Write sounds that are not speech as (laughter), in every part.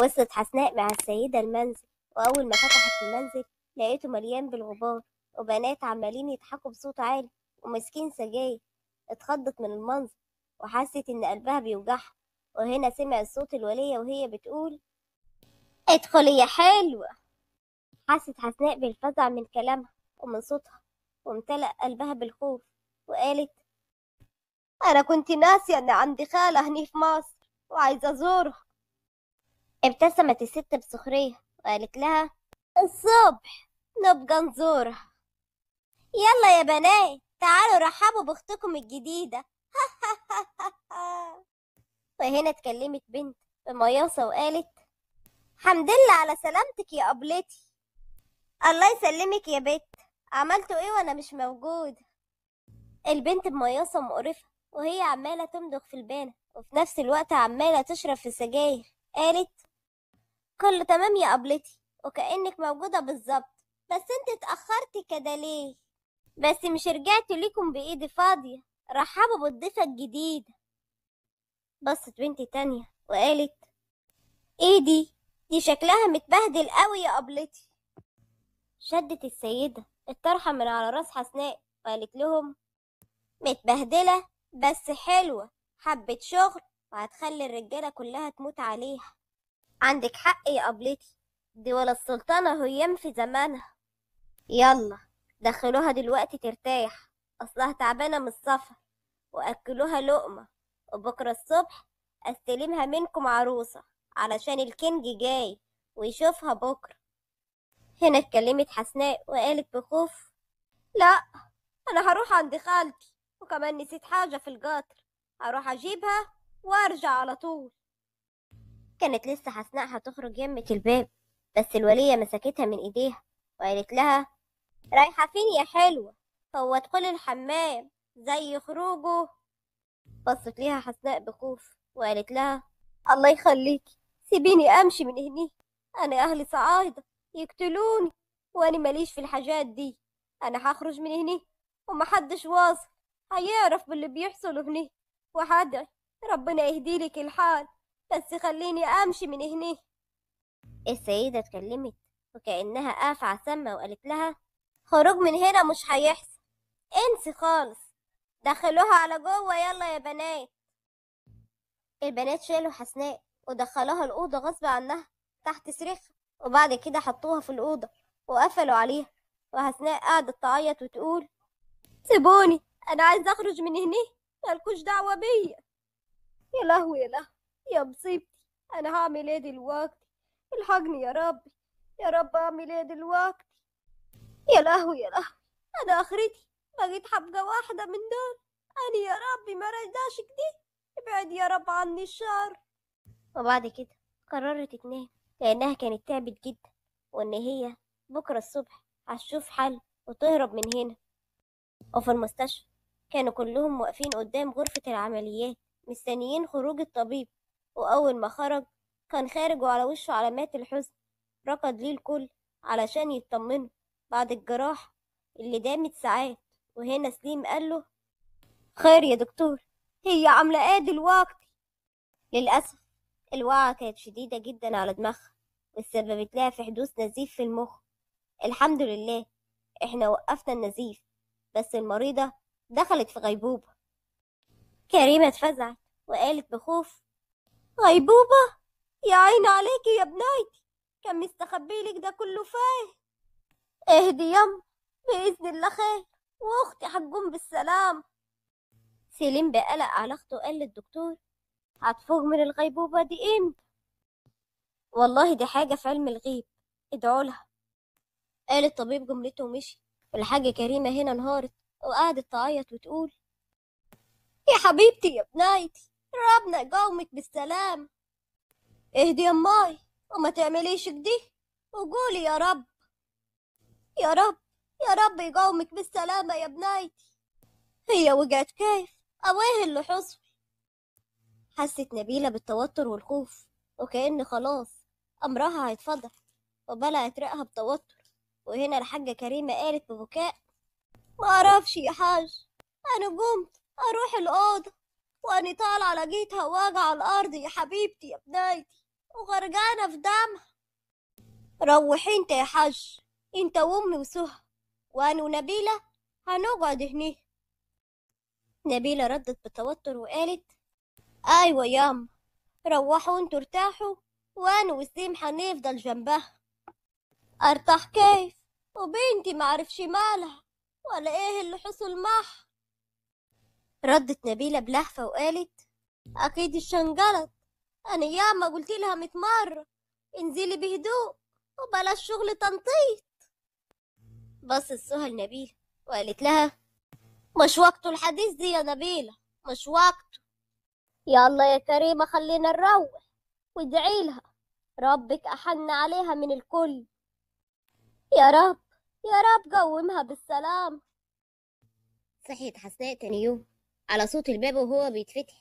وصلت حسناء مع السيدة المنزل وأول ما فتحت المنزل لقيته مليان بالغبار وبنات عمالين يضحكوا بصوت عالي وماسكين سجاير اتخضت من المنظر وحست إن قلبها بيوجعها وهنا سمعت صوت الولية وهي بتقول ادخلي يا حلوة حست حسناء بالفزع من كلامها ومن صوتها وامتلأ قلبها بالخوف وقالت أنا كنت ناسية إن عندي خالة هني في مصر وعايزة أزورها ابتسمت الست بسخرية وقالت لها الصبح نبقى نزورها يلا يا بنات تعالوا رحبوا باختكم الجديدة (laughs) وهنا اتكلمت بنت بمياصة وقالت حمد لله على سلامتك يا قبلتي الله يسلمك يا بت عملتوا ايه وانا مش موجود البنت بمياصة مقرفة وهي عمالة تمضغ في البانة وفي نفس الوقت عمالة تشرب في سجاير قالت كله تمام يا قبلتي وكأنك موجودة بالظبط بس انت اتأخرتي كده ليه؟ بس مش رجعت ليكم بإيدي فاضية رحبوا بالضيفة الجديدة بصت بنتي تانية وقالت ايه دي؟ دي شكلها متبهدل قوي يا قبلتي شدت السيدة الطرحة من على راس حسناء وقالت لهم متبهدلة بس حلوة حبة شغل وهتخلي الرجالة كلها تموت عليها عندك حق يا قبلتي دي ولا السلطانة هيام في زمانها يلا دخلوها دلوقتي ترتاح أصلها تعبانة من السفر وأكلوها لقمة وبكرة الصبح أستلمها منكم عروسة علشان الكينج جاي ويشوفها بكرة هنا اتكلمت حسناء وقالت بخوف لا أنا هروح عند خالتي وكمان نسيت حاجة في القطر هروح أجيبها وأرجع على طول كانت لسه حسناء هتخرج يمة الباب بس الولية مسكتها من إيديها وقالت لها رايحة فين يا حلوة هو ادخلي الحمام زي خروجه بصت ليها حسناء بخوف وقالت لها الله يخليكي سيبيني أمشي من هني أنا أهلي صعايدة يقتلوني وأنا ماليش في الحاجات دي أنا هخرج من هني ومحدش واصل هيعرف باللي بيحصل هني وهدعي ربنا يهديلك الحال بس خليني أمشي من هنا السيدة اتكلمت وكأنها قافعة سامة وقالت لها خروج من هنا مش هيحصل انسي خالص دخلوها على جوه يلا يا بنات البنات شالوا حسناء ودخلوها الأوضة غصب عنها تحت صريخ وبعد كده حطوها في الأوضة وقفلوا عليها وحسناء قعدت تعيط وتقول سيبوني أنا عايزة أخرج من هنا مالكوش دعوة بيا يا لهوي يا لهوي يا مصيبتي أنا هعمل إيه دلوقتي الحقني يا ربي يا رب أعمل إيه دلوقتي يا لهوي يا لهوي أنا آخرتي بقيت حبقى واحدة من دول أنا يا ربي ما رجعش كده ابعد يا رب عني الشر وبعد كده قررت تنام لأنها كانت تعبت جدا وإن هي بكرة الصبح هتشوف حل وتهرب من هنا وفي المستشفى كانوا كلهم واقفين قدام غرفة العمليات مستنيين خروج الطبيب وأول ما خرج كان خارج وعلى وشه علامات الحزن ركض ليه الكل علشان يطمنه بعد الجراحة اللي دامت ساعات وهنا سليم قال له خير يا دكتور هي عاملة ايه دلوقتي للأسف الوعى كانت شديدة جدا على دماغها وسببت لها في حدوث نزيف في المخ الحمد لله احنا وقفنا النزيف بس المريضة دخلت في غيبوبة كريمة اتفزعت وقالت بخوف غيبوبة يا عيني عليكي يا بنايتي كان مستخبي لك ده كله فين اهدي يم بإذن الله خير وأختي هتقوم بالسلام سليم بقلق على أخته قال للدكتور هتفوق من الغيبوبة دي امتى والله دي حاجة في علم الغيب ادعولها قال الطبيب جملته ومشي والحاجة كريمة هنا انهارت وقعدت تعيط وتقول يا حبيبتي يا بنايتي ربنا قومك بالسلام اهدي يا وما تعمليش كده وقولي يا رب يا رب يا رب يقومك بالسلامة يا بنايتي هي وقعت كيف أواه اللي حصل حست نبيلة بالتوتر والخوف وكأن خلاص أمرها هيتفضح وبلعت رقها بتوتر وهنا الحاجة كريمة قالت ببكاء معرفش يا حاج أنا قمت أروح الأوضة واني طالعة لقيتها واقعة على الارض يا حبيبتي يا بنايتي وغرقانة في دمها روحي انت يا حاج انت وامي وسهى وانا ونبيلة هنقعد هنا نبيلة ردت بتوتر وقالت ايوة ياما روحوا انتوا ارتاحوا وانا وسيم هنفضل جنبها ارتاح كيف وبنتي معرفش مالها ولا ايه اللي حصل معها ردت نبيلة بلهفة وقالت أكيد الشنجلط أنا ياما قلت لها مت مرة انزلي بهدوء وبلاش شغل تنطيط بصت سهى لنبيلة وقالت لها مش وقته الحديث دي يا نبيلة مش وقته يلا يا كريمة خلينا نروح وادعي لها ربك أحن عليها من الكل يا رب يا رب قومها بالسلام صحيت حسناء تاني يوم على صوت الباب وهو بيتفتح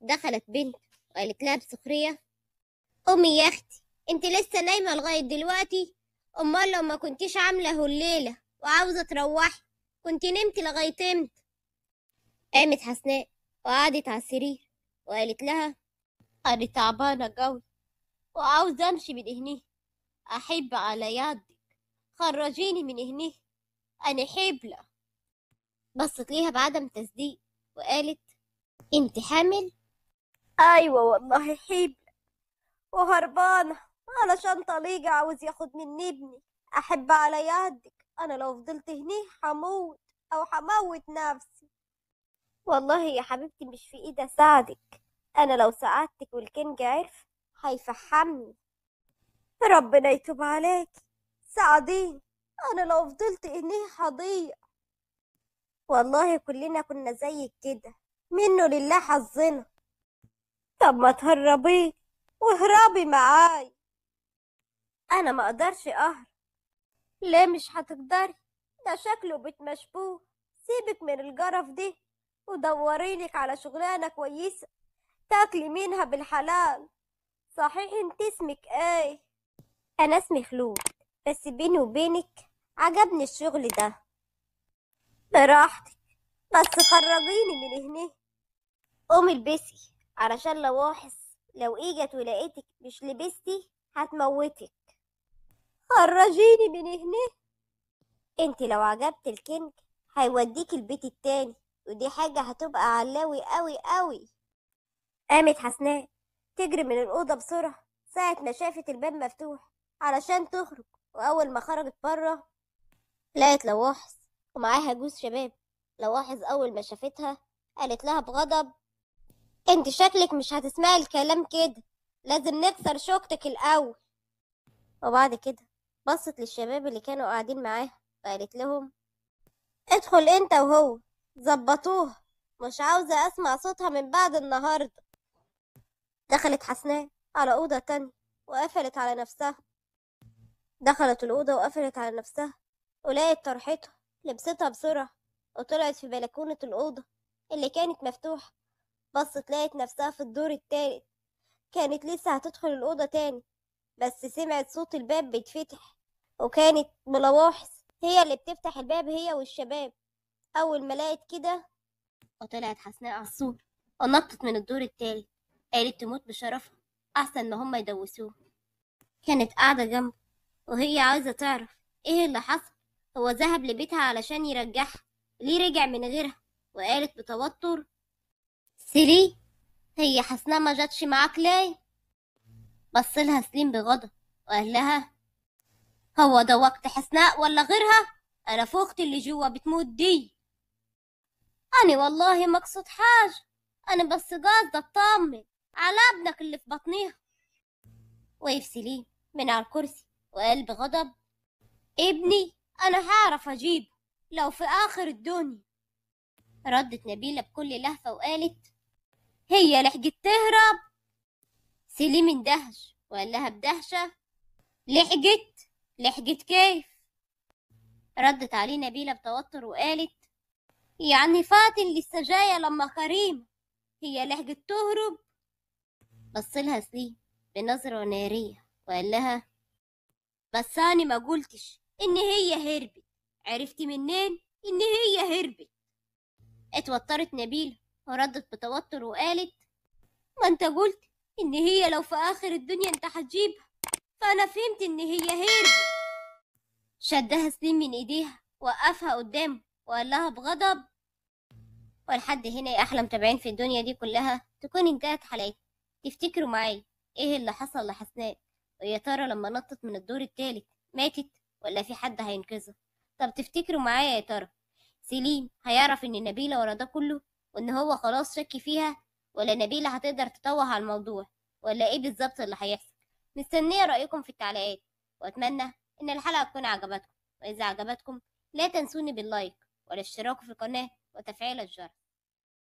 دخلت بنت وقالت لها بسخرية أمي يا أختي أنت لسه نايمة لغاية دلوقتي أمال لو ما كنتيش عاملة الليلة وعاوزة تروحي كنت نمت لغاية امتى قامت حسناء وقعدت على السرير وقالت لها أنا تعبانة جوي وعاوزة أمشي من هنا أحب على يدك خرجيني من هنا أنا حبلة بصت ليها بعدم تصديق وقالت انت حامل ايوه والله حيب وهربانه علشان طليق عاوز ياخد مني ابني احب على يدك انا لو فضلت هنا هموت او هموت نفسي والله يا حبيبتي مش في ايدي اساعدك انا لو ساعدتك والكنج عرف هيفحمني ربنا يتوب عليك ساعديني انا لو فضلت هنا هضيع والله كلنا كنا زيك كده منه لله حظنا طب ما تهربي واهربي معاي انا ما اقدرش اهرب ليه مش هتقدري ده شكله بيت مشبوه سيبك من الجرف دي ودوريلك على شغلانه كويسه تاكلي منها بالحلال صحيح انت اسمك ايه انا اسمي خلود بس بيني وبينك عجبني الشغل ده براحتك بس خرجيني من هنا قومي البسي علشان لو واحس لو اجت ولقيتك مش لبستي هتموتك خرجيني من هنا انت لو عجبت الكنج هيوديك البيت التاني ودي حاجة هتبقى علاوي قوي قوي قامت حسناء تجري من الأوضة بسرعة ساعة ما شافت الباب مفتوح علشان تخرج وأول ما خرجت بره لقت لواحظ ومعاها جوز شباب لاحظ أول ما شافتها قالت لها بغضب انت شكلك مش هتسمعي الكلام كده لازم نكسر شوكتك الأول وبعد كده بصت للشباب اللي كانوا قاعدين معاها وقالت لهم ادخل انت وهو ظبطوها مش عاوزة أسمع صوتها من بعد النهاردة دخلت حسناء على أوضة تانية وقفلت على نفسها دخلت الأوضة وقفلت على نفسها ولقيت طرحتها لبستها بسرعة وطلعت في بلكونة الأوضة اللي كانت مفتوحة بصت لقيت نفسها في الدور التالت كانت لسه هتدخل الأوضة تاني بس سمعت صوت الباب بيتفتح وكانت ملواحظ هي اللي بتفتح الباب هي والشباب أول ما لقيت كده وطلعت حسناء عصور ونطت من الدور التالت قالت تموت بشرفها أحسن ما هما يدوسوه كانت قاعدة جنبه وهي عايزة تعرف إيه اللي حصل هو ذهب لبيتها علشان يرجعها ليه رجع من غيرها وقالت بتوتر سيري هي حسناء ما جاتش معاك ليه بصلها سليم بغضب وقال لها هو ده وقت حسناء ولا غيرها انا فوقت اللي جوا بتموت دي انا والله مقصود حاجه انا بس قاصده اطمن على ابنك اللي في بطنيها وقف سليم من على الكرسي وقال بغضب ابني أنا هعرف أجيبه لو في آخر الدنيا ردت نبيلة بكل لهفة وقالت هي لحقت تهرب سليم اندهش وقال لها بدهشة لحقت لحقت كيف ردت عليه نبيلة بتوتر وقالت يعني فاتن لسه جاية لما كريمة هي لحقت تهرب بصلها سليم بنظرة نارية وقال لها بس أنا ما قلتش إن هي هربت عرفت منين إن هي هربت اتوترت نبيلة وردت بتوتر وقالت ما انت قلت إن هي لو في آخر الدنيا انت هتجيبها فأنا فهمت إن هي هربت شدها سليم من إيديها وقفها قدامه وقال لها بغضب ولحد هنا يا أحلى متابعين في الدنيا دي كلها تكون انتهت حلقتي تفتكروا معايا إيه اللي حصل لحسناء ويا ترى لما نطت من الدور التالت ماتت ولا في حد هينقذه طب تفتكروا معايا يا ترى سليم هيعرف ان نبيلة ورا ده كله وان هو خلاص شك فيها ولا نبيلة هتقدر تتوه على الموضوع ولا ايه بالظبط اللي هيحصل مستنية رأيكم في التعليقات واتمنى ان الحلقة تكون عجبتكم واذا عجبتكم لا تنسوني باللايك والاشتراك في القناة وتفعيل الجرس